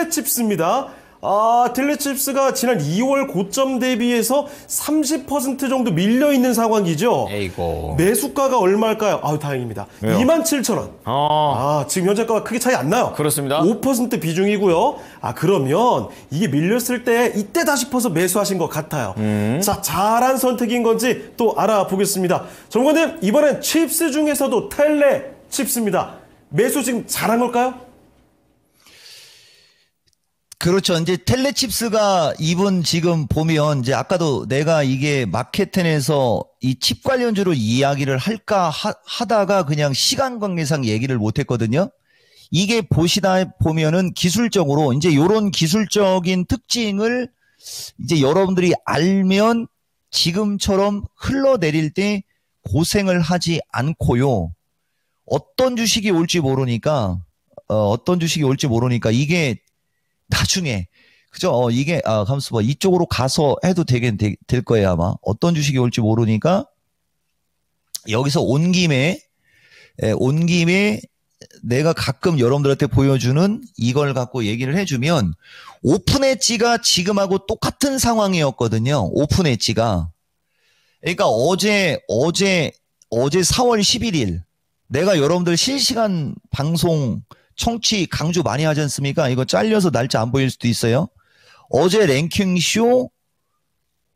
딜레칩스입니다. 아, 딜레칩스가 지난 2월 고점 대비해서 30% 정도 밀려 있는 상황이죠. 에이고. 매수가가 얼마일까요? 아유, 다행입니다. 27,000원. 아. 아, 지금 현재가가 크게 차이 안 나요. 그렇습니다. 5% 비중이고요. 아, 그러면 이게 밀렸을 때 이때다 시퍼서 매수하신 것 같아요. 음. 자, 잘한 선택인 건지 또 알아보겠습니다. 정관님, 이번엔 칩스 중에서도 텔레 칩스입니다. 매수 지금 잘한 걸까요? 그렇죠. 이제 텔레칩스가 이번 지금 보면 이제 아까도 내가 이게 마케텐에서 이 칩 관련주로 이야기를 할까 하, 하다가 그냥 시간 관계상 얘기를 못 했거든요. 이게 보시다 보면은 기술적으로 이제 요런 기술적인 특징을 이제 여러분들이 알면 지금처럼 흘러내릴 때 고생을 하지 않고요. 어떤 주식이 올지 모르니까 어, 어떤 주식이 올지 모르니까 이게 나중에 그죠? 어, 이게 아, 가만 봐. 이쪽으로 가서 해도 되긴 되, 될 거예요 아마. 어떤 주식이 올지 모르니까 여기서 온 김에 에, 예, 온 김에 내가 가끔 여러분들한테 보여주는 이걸 갖고 얘기를 해주면 오픈 엣지가 지금하고 똑같은 상황이었거든요. 오픈 엣지가. 그러니까 어제 어제 어제 4월 11일 내가 여러분들 실시간 방송 청취 강조 많이 하지 않습니까? 이거 잘려서 날짜 안 보일 수도 있어요. 어제 랭킹쇼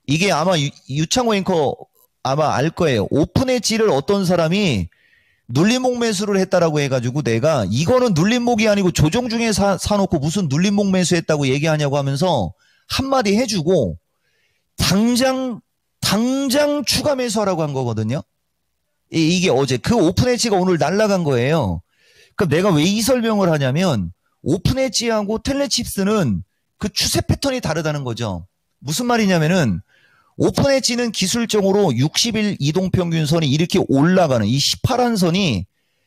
이게 아마 유, 창호 앵커 아마 알 거예요. 오픈의 찌를 어떤 사람이 눌림목 매수를 했다라고 해가지고 내가 이거는 눌림목이 아니고 조정 중에 사, 사놓고 무슨 눌림목 매수했다고 얘기하냐고 하면서 한마디 해주고 당장 당장 추가 매수하라고 한 거거든요. 이, 게 어제 그 오픈 엣지가 오늘 날라간 거예요. 그러니까 내가 왜 이 설명을 하냐면 오픈엣지하고 텔레칩스는 그 추세 패턴이 다르다는 거죠. 무슨 말이냐면은 오픈엣지는 기술적으로 60일 이동평균선이 이렇게 올라가는 이 18한 선이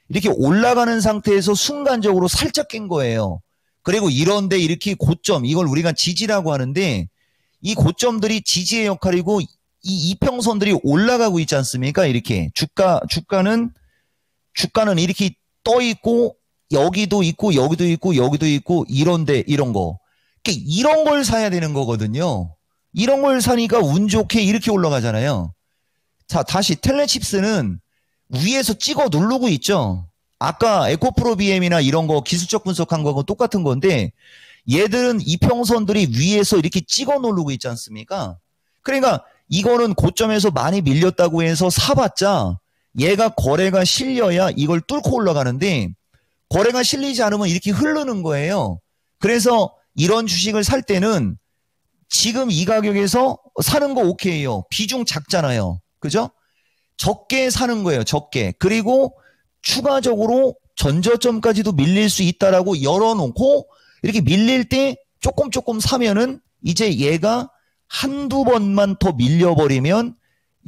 이렇게 올라가는 상태에서 순간적으로 살짝 깬 거예요. 그리고 이런데 이렇게 고점 이걸 우리가 지지라고 하는데 이 고점들이 지지의 역할이고 이 이평선들이 올라가고 있지 않습니까? 이렇게 주가 주가는 주가는 이렇게 떠 있고 여기도 있고 여기도 있고 여기도 있고 이런데 이런 거. 그러니까 이런 걸 사야 되는 거거든요. 이런 걸 사니까 운 좋게 이렇게 올라가잖아요. 자, 다시 텔레칩스는 위에서 찍어 누르고 있죠. 아까 에코프로 BM이나 이런 거 기술적 분석한 거하고 똑같은 건데 얘들은 이평선들이 위에서 이렇게 찍어 누르고 있지 않습니까? 그러니까 이거는 고점에서 많이 밀렸다고 해서 사봤자 얘가 거래가 실려야 이걸 뚫고 올라가는데 거래가 실리지 않으면 이렇게 흐르는 거예요. 그래서 이런 주식을 살 때는 지금 이 가격에서 사는 거 오케이요. 비중 작잖아요. 그죠? 적게 사는 거예요. 적게. 그리고 추가적으로 전저점까지도 밀릴 수 있다라고 열어놓고 이렇게 밀릴 때 조금 조금 사면은 이제 얘가 한두 번만 더 밀려버리면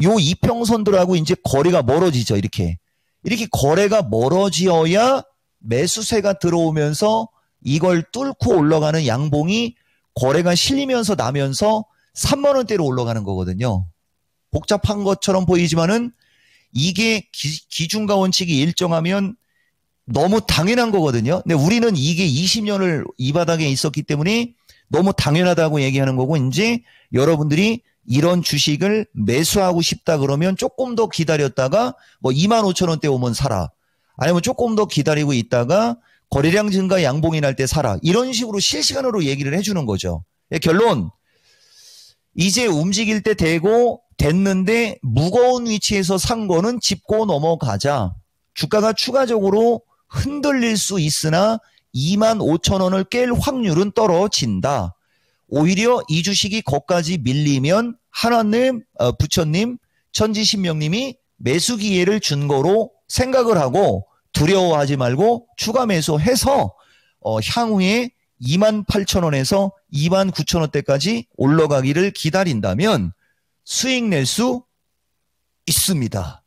요 이평선들하고 이제 거리가 멀어지죠. 이렇게. 이렇게 거래가 멀어지어야 매수세가 들어오면서 이걸 뚫고 올라가는 양봉이 거래가 실리면서 나면서 3만 원대로 올라가는 거거든요. 복잡한 것처럼 보이지만은 이게 기, 준가 원칙이 일정하면 너무 당연한 거거든요. 근데 우리는 이게 20년을 이 바닥에 있었기 때문에 너무 당연하다고 얘기하는 거고 이제 여러분들이 이런 주식을 매수하고 싶다 그러면 조금 더 기다렸다가 뭐 2만 5천 원대 오면 사라. 아니면 조금 더 기다리고 있다가 거래량 증가 양봉이 날 때 사라. 이런 식으로 실시간으로 얘기를 해주는 거죠. 예, 결론 이제 움직일 때 되고 됐는데 무거운 위치에서 산 거는 짚고 넘어가자. 주가가 추가적으로 흔들릴 수 있으나 2만 5천 원을 깰 확률은 떨어진다. 오히려 이 주식이 거까지 밀리면 하나님, 어, 부처님, 천지신명님이 매수 기회를 준 거로 생각을 하고 두려워하지 말고 추가 매수해서 어, 향후에 2만 8천 원에서 2만 9천 원대까지 올라가기를 기다린다면 수익 낼 수 있습니다.